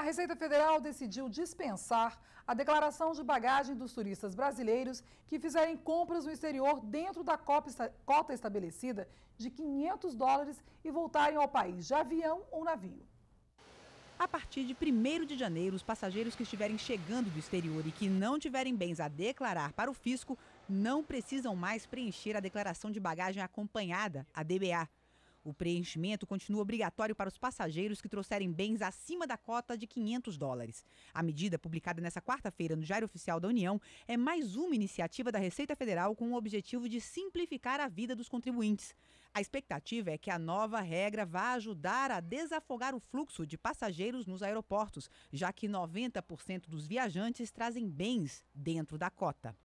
a Receita Federal decidiu dispensar a declaração de bagagem dos turistas brasileiros que fizerem compras no exterior dentro da cota estabelecida de 500 dólares e voltarem ao país de avião ou navio. A partir de 1 de janeiro, os passageiros que estiverem chegando do exterior e que não tiverem bens a declarar para o fisco não precisam mais preencher a declaração de bagagem acompanhada, a DBA. O preenchimento continua obrigatório para os passageiros que trouxerem bens acima da cota de 500 dólares. A medida, publicada nesta quarta-feira no Diário Oficial da União, é mais uma iniciativa da Receita Federal com o objetivo de simplificar a vida dos contribuintes. A expectativa é que a nova regra vá ajudar a desafogar o fluxo de passageiros nos aeroportos, já que 90% dos viajantes trazem bens dentro da cota.